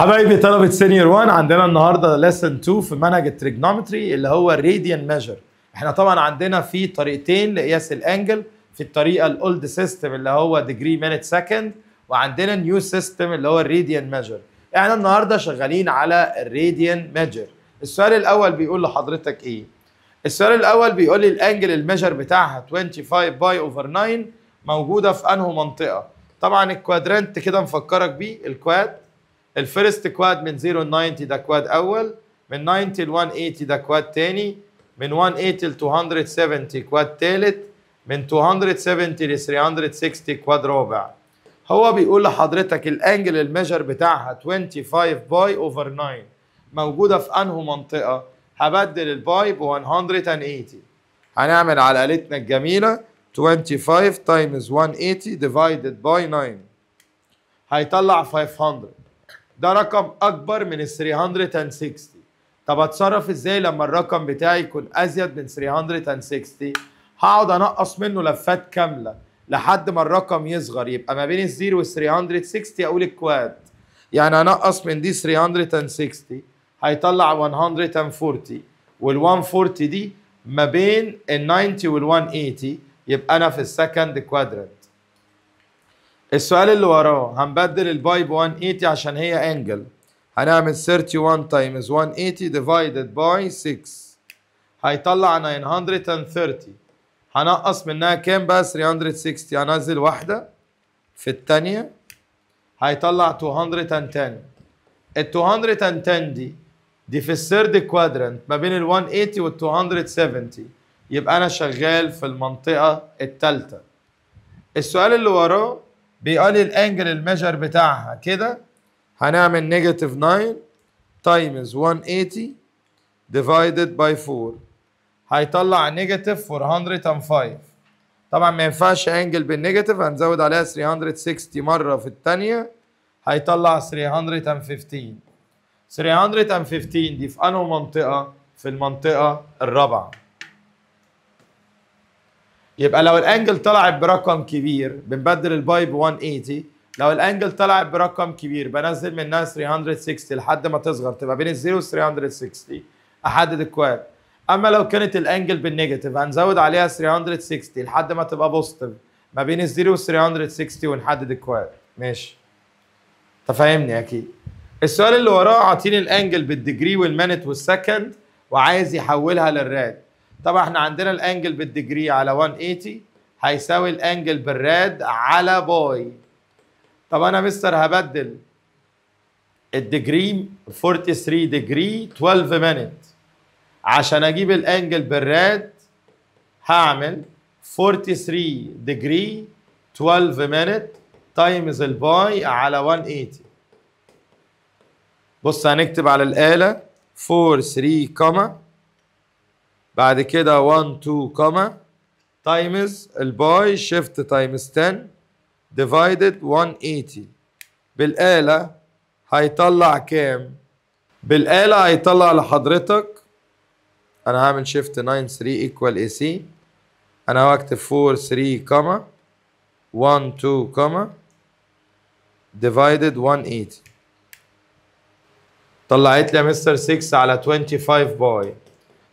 حبايبي طلبة سينيور 1 عندنا النهارده ليسن 2 في منهج التريجنومتري اللي هو الراديان ميجر احنا طبعا عندنا في طريقتين لقياس الانجل في الطريقه الاولد سيستم اللي هو ديجري مينت سكند وعندنا نيو سيستم اللي هو الراديان ميجر احنا النهارده شغالين على الراديان ميجر السؤال الاول بيقول لحضرتك ايه السؤال الاول بيقول لي الانجل الميجر بتاعها 25 باي اوفر 9 موجوده في انهي منطقه طبعا الكوادرانت كده مفكرك بيه الكواد الفيرست كواد من 0 ل 90 ده كواد اول من 90 ل 180 ده كواد تاني من 180 ل 270 كواد تالت من 270 ل 360 كواد رابع هو بيقول لحضرتك الانجل الميجر بتاعها 25 باي اوفر 9 موجوده في انه منطقه هبدل الباي ب 180 هنعمل على آلتنا الجميله 25 تايمز 180 ديفايدد باي 9 هيطلع 500 ده رقم اكبر من 360 طب اتصرف ازاي لما الرقم بتاعي يكون ازيد من 360 هقعد انقص منه لفات كامله لحد ما الرقم يصغر يبقى ما بين الزيرو وال 360 اقول الكواد يعني انقص من دي 360 هيطلع 140 وال 140 دي ما بين ال 90 وال 180 يبقى انا في السكند كوادرنت السؤال اللي وراه هنبدل الباي ب 180 عشان هي انجل هنعمل 31 تايمز 180 ديفايدد باي 6 هيطلع 930 هنقص منها كام بقى 360 هنزل واحده في الثانيه هيطلع 210 ال 210 دي دي في الثيرد كوادرنت ما بين ال 180 وال 270 يبقى انا شغال في المنطقه الثالثه السؤال اللي وراه لي الانجل الميجر بتاعها كده هنعمل نيجاتيف 9 تايمز 180 ديفايدد باي 4 هيطلع نيجاتيف 405 طبعا ما ينفعش انجل بالنيجاتيف هنزود عليها 360 مره في الثانيه هيطلع 315 315 دي في انهي منطقه في المنطقه الرابعه يبقى لو الانجل طلعت برقم كبير بنبدل الباي ب 180 لو الانجل طلعت برقم كبير بنزل منها 360 لحد ما تصغر تبقى بين الزيرو و 360 احدد الكواب اما لو كانت الانجل بالنيجاتيف هنزود عليها 360 لحد ما تبقى بوزيتيف ما بين الزيرو و 360 ونحدد الكواب ماشي تفهمني اكيد السؤال اللي وراه عاطيني الانجل بالديجري والمنت والسكند وعايز يحولها للراد طبعا احنا عندنا الانجل بالديجري على 180 هيساوي الانجل بالراد على باي طب انا مستر هبدل الديجري 43 ديجري 12 مينت عشان اجيب الانجل بالراد هعمل 43 ديجري 12 مينت تايمز الباي على 180 بص هنكتب على الآلة 43 كومة بعد كده 1 2 كوما تايمز الباي شيفت تايمز 10 ديفايدد 180 بالآلة هيطلع كام؟ بالآلة هيطلع لحضرتك أنا هعمل شيفت 9 3 ايكوال اي سي أنا هكتب 4 3 كوما 1 2 كوما ديفايدد 180 طلعت لي يا مستر 6 على 25 باي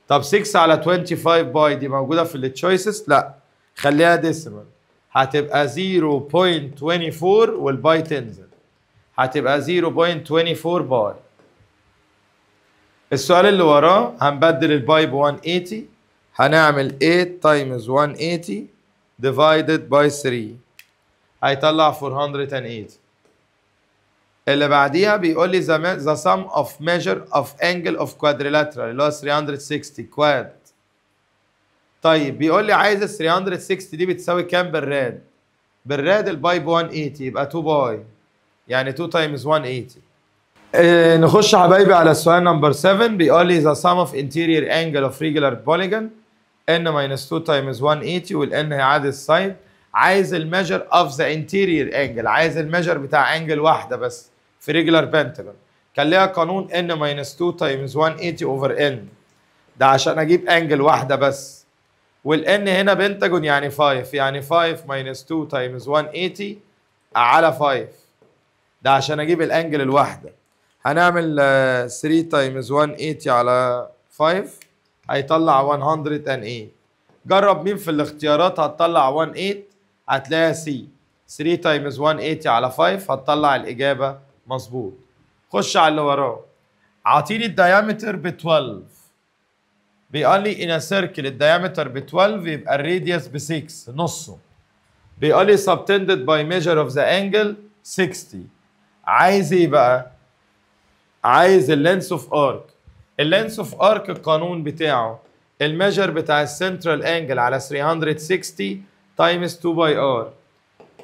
طب 6 على 25 باي دي موجوده في التشويسز لا خليها ديسيمال هتبقى 0.24 والباي تنزل هتبقى 0.24 باي السؤال اللي وراه هنبدل الباي ب 180 هنعمل 8 تايمز 180 ديفايدد باي 3 هيطلع 480 اللي بعديها بيقول لي ذا سم اوف ميجر اوف انجل اوف كوادريلاترال اللي هو 360 كواد طيب بيقول لي عايز ال 360 دي بتساوي كام بالراد؟ بالراد الباي ب 180 يبقى 2 باي يعني 2 تايمز 180 نخش حبايبي على السؤال نمبر 7 بيقول لي ذا سم اوف انتيرير انجل اوف ريجولار بوليجون n ماينس 2 تايمز 180 هي هيعادل السايد عايز الميجر اوف ذا انتيرير انجل عايز الميجر بتاع انجل واحده بس في ريجولار بنتجون كان ليها قانون ان ماينس 2 تايمز 180 اوفر ان ده عشان اجيب انجل واحده بس والان هنا بنتجون يعني 5 يعني 5 ماينس 2 تايمز 180 على 5 ده عشان اجيب الانجل الواحده هنعمل 3 تايمز 180 على 5 هيطلع 108 جرب مين في الاختيارات هتطلع 18 هتلاقيها سي 3 تايمز 180 على 5 هتطلع الاجابه مظبوط خش على اللي وراه عطيني الديامتر ب 12 بيقول لي ان سيركل الديامتر ب 12 يبقى الراديوس ب 6 نصه بيقول لي subtended by measure of the angle 60 عايز ايه بقى؟ عايز اللينس اوف ارك اللينس اوف ارك القانون بتاعه الميجر بتاع السنترال انجل على 360 تايمز 2 باي ار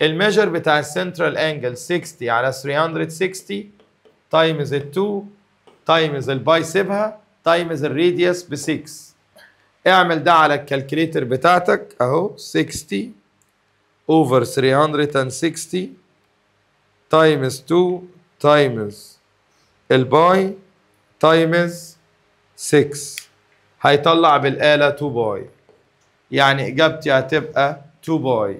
الميجر بتاع السنترال انجل 60 على 360 تايمز ال 2 تايمز الباي سيبها تايمز الراديوس ب 6 اعمل ده على الكالكليتر بتاعتك اهو 60 over 360 تايمز 2 تايمز الباي تايمز 6 هيطلع بالآلة 2 باي يعني إجابتي هتبقى 2 باي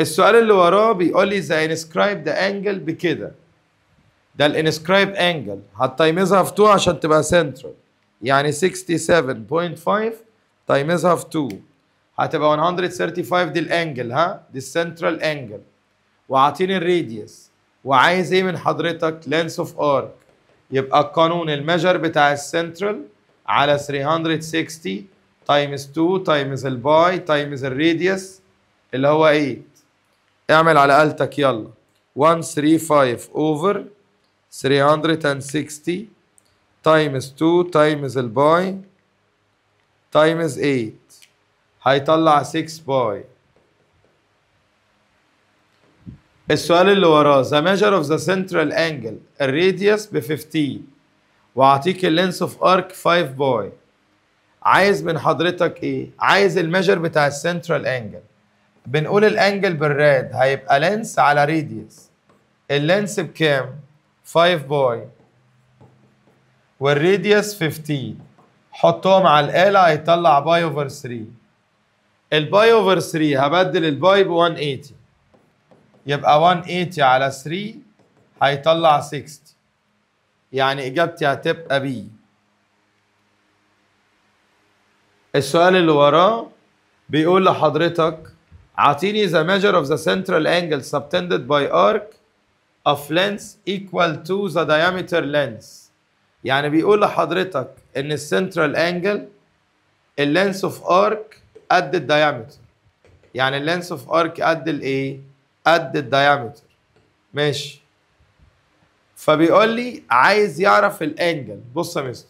السؤال اللي وراه بيقول لي ذا انسكرايب ذا انجل بكده ده الانسكرايب انجل هتايمزها في 2 عشان تبقى سنترال يعني 67.5 تايمزها في 2 هتبقى 135 دي الانجل ها دي السنترال انجل وعاطيني الراديوس وعايز ايه من حضرتك لينس اوف ارك يبقى القانون المجر بتاع السنترال على 360 تايمز 2 تايمز الباي تايمز الراديوس اللي هو 8 اعمل على آلتك يلا 135 over 360 times 2 times الباي times 8 هيطلع 6 باي السؤال اللي وراه the measure of the central angle الراديوس ب 15 وأعطيك اللينس اوف ارك 5 باي عايز من حضرتك ايه؟ عايز الميجر بتاع السنترال انجل بنقول الانجل بالريد هيبقى لينس على ريديوس اللينس بكام 5 باي والريديوس 15 حطهم على الآلة هيطلع باي اوفر 3 الباي اوفر 3 هبدل الباي ب 180 يبقى 180 على 3 هيطلع 60 يعني إجابتي هتبقى بي السؤال اللي وراه بيقول لحضرتك اعطيني the measure of the central angle subtended by arc of lens equal to the diameter lens يعني بيقول لحضرتك ان السنترال انجل length اوف ارك قد الدايمتر يعني length اوف ارك قد الايه قد الدايمتر ماشي فبيقول لي عايز يعرف الانجل بص يا مستر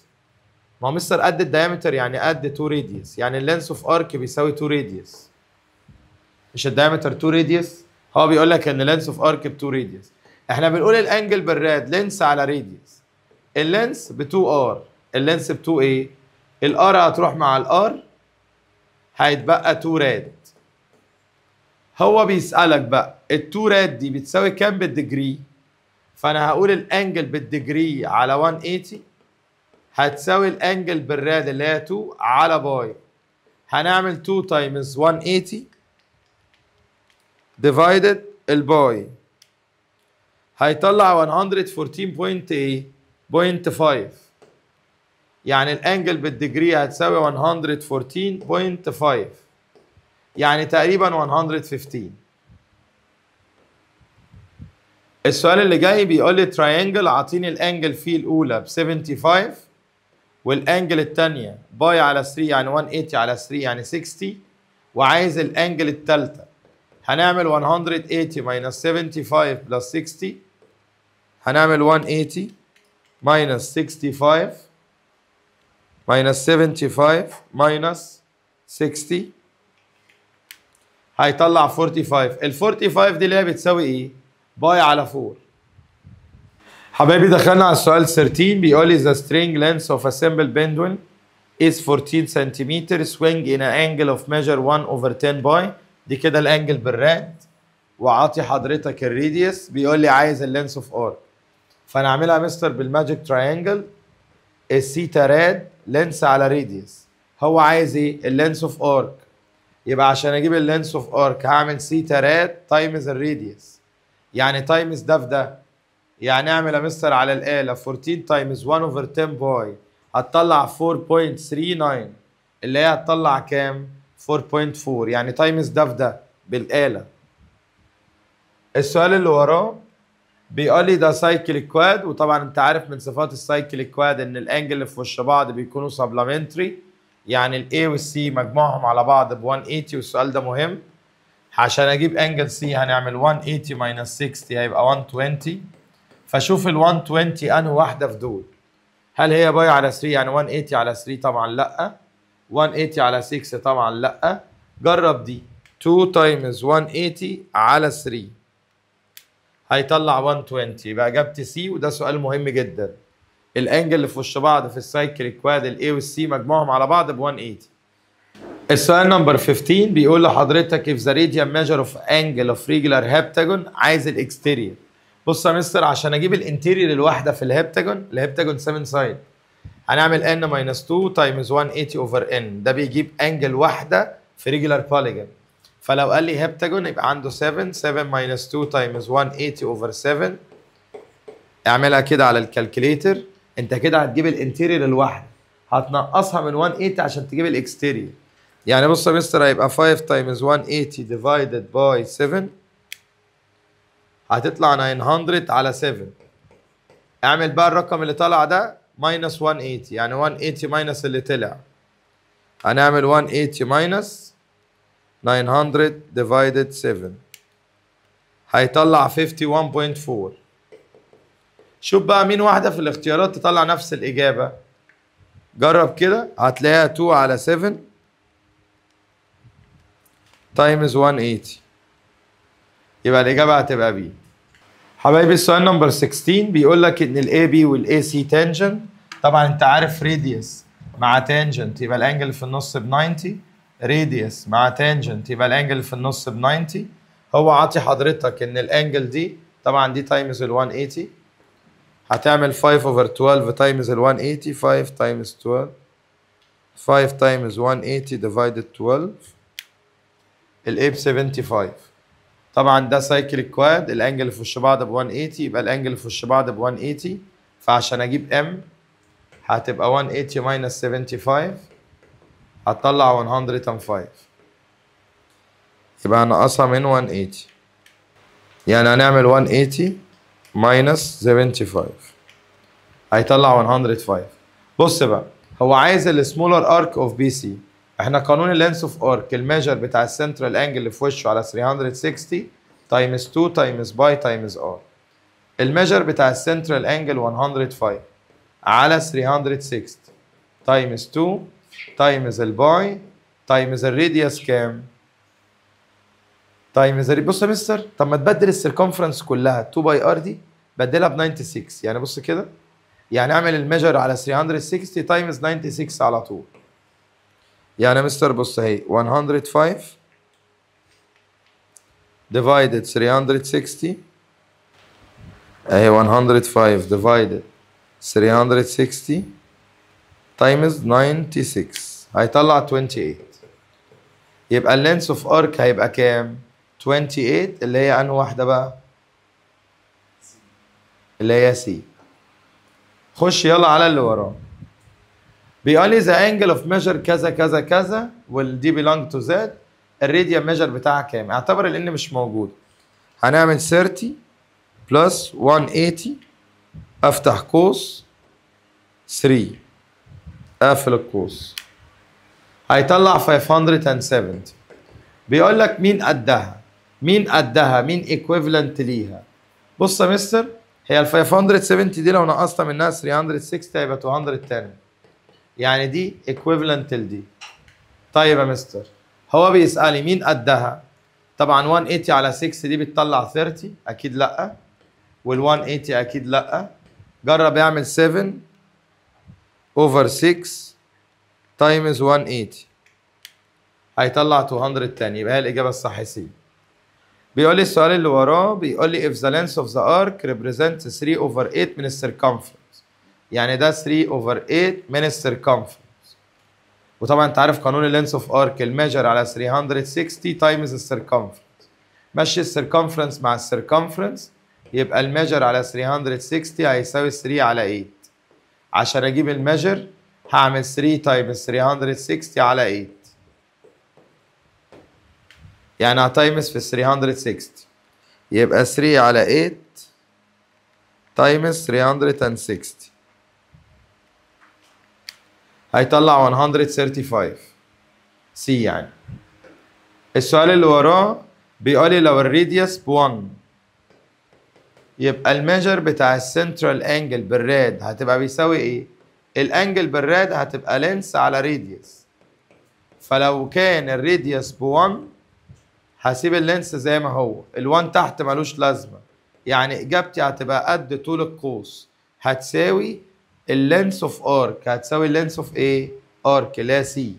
ما هو مستر قد الدايمتر يعني قد 2 radius يعني length اوف ارك بيساوي 2 radius مش الدايمتر 2 راديوس هو بيقول لك ان لينس اوف ارك ب 2 راديوس احنا بنقول الانجل بالراد لينس على راديوس اللينس ب 2 ار اللينس ب 2 اي الار هتروح مع الار هيتبقى 2 راد هو بيسالك بقى ال2 راد دي بتساوي كام بالديجري فانا هقول الانجل بالديجري على 180 هتساوي الانجل بالراد اللي هي 2 على باي هنعمل 2 تايمز 180 ديفايدد الباي هيطلع 114.5 يعني الانجل بالدجري هتساوي 114.5 يعني تقريبا 115 السؤال اللي جاي بيقول لي تراينجل اعطيني الانجل فيه الاولى ب 75 والانجل الثانيه باي على 3 يعني 180 على 3 يعني 60 وعايز الانجل الثالثه هنعمل 180 minus 75 plus 60 هنعمل 180 minus 65 minus 75 minus 60 هيطلع 45 ال 45 دي اللي هي بتساوي ايه؟ باي على 4 حبايبي دخلنا على السؤال 13 بيقول لي the string length of a simple pendulum is 14 cm swing in an angle of measure 1 over 10 باي دي كده الانجل بالراد وعاطي حضرتك الريديوس بيقول لي عايز اللينس اوف ار فانا اعملها مستر بالماجيك تراينجل السيتا راد لينس على ريديوس هو عايز ايه اللينس اوف ارك يبقى عشان اجيب اللينس اوف ارك هعمل سيتا راد تايمز الريديوس يعني تايمز ده في ده يعني اعمل يا مستر على الاله 14 تايمز 1 اوفر 10 باي هتطلع 4.39 اللي هي هتطلع كام 4.4 يعني تايمز ده في ده بالآلة السؤال اللي وراه بيقول لي ده سايكل كواد وطبعا انت عارف من صفات السايكل كواد ان الانجل اللي في وش بعض بيكونوا سبلمنتري يعني الاي والسي مجموعهم على بعض ب 180 والسؤال ده مهم عشان اجيب انجل سي هنعمل 180 ماينس 60 هيبقى 120 فشوف ال 120 انه واحده في دول هل هي باي على 3 يعني 180 على 3 طبعا لا 180 على 6 طبعا لا جرب دي 2 تايمز 180 على 3 هيطلع 120 يبقى اجابتي سي وده سؤال مهم جدا الانجل اللي في وش بعض في السايكل كواد الاي والسي مجموعهم على بعض ب 180 السؤال نمبر 15 بيقول لحضرتك اف ذا radian ميجر اوف انجل اوف ريجولار هبتاجون عايز الاكستيريور بص يا مستر عشان اجيب الانتيريور الواحده في الهبتاجون الهبتاجون 7 سايد هنعمل ان ماينس 2 تايمز 180 اوفر ان ده بيجيب انجل واحده في ريجولار بوليجون فلو قال لي هبتاجون يبقى عنده 7 7 ماينس 2 تايمز 180 اوفر 7 اعملها كده على الكالكليتر انت كده هتجيب الانتيرير الواحده هتنقصها من 180 عشان تجيب الاكستيرير يعني بص يا مستر هيبقى 5 تايمز 180 ديفايدد باي 7 هتطلع 900 على 7 اعمل بقى الرقم اللي طالع ده ماينس 180 يعني 180 ماينس اللي طلع هنعمل 180 ماينس 900 ديفايدد 7 هيطلع 51.4 شوف بقى مين واحدة في الاختيارات تطلع نفس الإجابة جرب كده هتلاقيها 2 على 7 تايمز 180 يبقى الإجابة هتبقى بي حبايبي السؤال نمبر 16 بيقول لك ان الاي بي والاي سي تانجنت طبعا انت عارف راديوس مع تانجنت يبقى الانجل في النص ب 90 راديوس مع تانجنت يبقى الانجل في النص ب 90 هو عاطي حضرتك ان الانجل دي طبعا دي تايمز ال 180 هتعمل 5 اوفر 12 تايمز ال 180 5 تايمز 12 5 تايمز 180 ديفايدد 12 الاي ب 75 طبعا ده سايكل كواد الانجل اللي في وش بعض ب 180 يبقى الانجل اللي في وش بعض ب 180 فعشان اجيب ام هتبقى 180 ماينس 75 هتطلع 105 يبقى ناقصها من 180 يعني هنعمل 180 ماينس 75 هيطلع 105 بص بقى هو عايز السمولر ارك اوف بي سي احنا قانون اللينس اوف ارك الميجر بتاع السنترال انجل اللي في وشه على 360 تايمز 2 تايمز باي تايمز ار الميجر بتاع السنترال انجل 105 على 360 تايمز 2 تايمز الباي تايمز الريديوس كام تايمز بص يا مستر طب ما تبدل السيركمفرنس كلها 2 باي ار دي بدلها ب 96 يعني بص كده يعني اعمل الميجر على 360 تايمز 96 على طول يعني مستر بص هي 105 divided 360 اهي 105 divided 360 times 96 هيطلع 28 يبقى اللينس اوف ارك هيبقى كام 28 اللي هي انهي واحده بقى اللي هي سي خش يلا على اللي وراه بيقول لي ذا انجل اوف ميجر كذا كذا كذا والدي بيلونج تو زد الريديا ميجر بتاعها كام اعتبر الان مش موجود هنعمل 30 بلس 180 افتح قوس 3 اقفل القوس هيطلع 570 بيقول لك مين قدها مين قدها مين ايكويفالنت ليها بص يا مستر هي ال 570 دي لو نقصنا منها 360 هيبقى 210 يعني دي equivalent لدي طيب يا مستر هو بيسألي مين قدها طبعا 180 على 6 دي بتطلع 30 اكيد لا وال 180 اكيد لا جرب يعمل 7 over 6 تايمز 180 هيطلع 200 تاني يبقى هي الاجابه الصح سي بيقول لي السؤال اللي وراه بيقول لي if the length of the arc represents 3 over 8 من السيركمفرنس يعني ده 3 اوفر 8 من السيركمفرنس وطبعا انت عارف قانون اللينس اوف ارك الميجر على 360 تايمز السيركمفرنس مشي السيركمفرنس مع السيركمفرنس يبقى الميجر على 360 هيساوي 3 على 8 عشان اجيب الميجر هعمل 3 تايمز 360 على 8 يعني هتايمز في 360 يبقى 3 على 8 تايمز 360 هيطلع 135 سي يعني السؤال اللي وراه بيقول لي لو الراديوس ب 1 يبقى الميجر بتاع السنترال انجل بالراد هتبقى بيساوي ايه؟ الانجل بالراد هتبقى لينس على راديوس فلو كان الراديوس ب 1 هسيب اللينس زي ما هو ال1 تحت ملوش لازمه يعني اجابتي هتبقى قد طول القوس هتساوي اللينس اوف ارك هتساوي اللينس اوف ايه؟ ارك اللي هي سي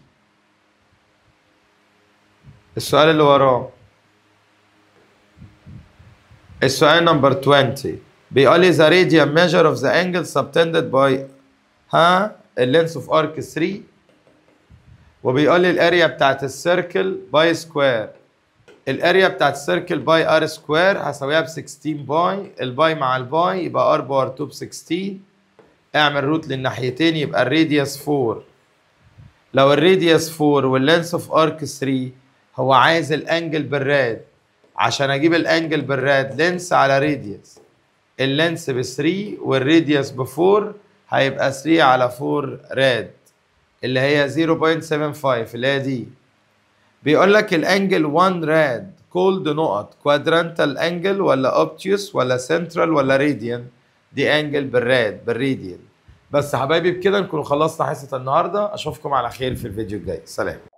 السؤال اللي وراه السؤال نمبر 20 بيقول لي ذا radian measure of the angle subtended by ها اللينس اوف ارك 3 وبيقول لي الاريا بتاعت السيركل باي سكوير الاريا بتاعت السيركل باي ار سكوير هساويها ب 16 باي الباي مع الباي يبقى ار باور 2 ب 16 اعمل روت للناحيتين يبقى الراديوس 4 لو الراديوس 4 واللينس اوف ارك 3 هو عايز الانجل بالراد عشان اجيب الانجل بالراد لينس على راديوس اللينس ب 3 والراديوس ب 4 هيبقى 3 على 4 راد اللي هي 0.75 اللي هي دي بيقول لك الانجل 1 راد كولد نقط كوادرانتال انجل ولا اوبتيوس ولا سنترال ولا راديانت دي انجل بالراد بالريديال بس حبايبي بكده نكون خلصنا حصه النهارده اشوفكم على خير في الفيديو الجاي سلام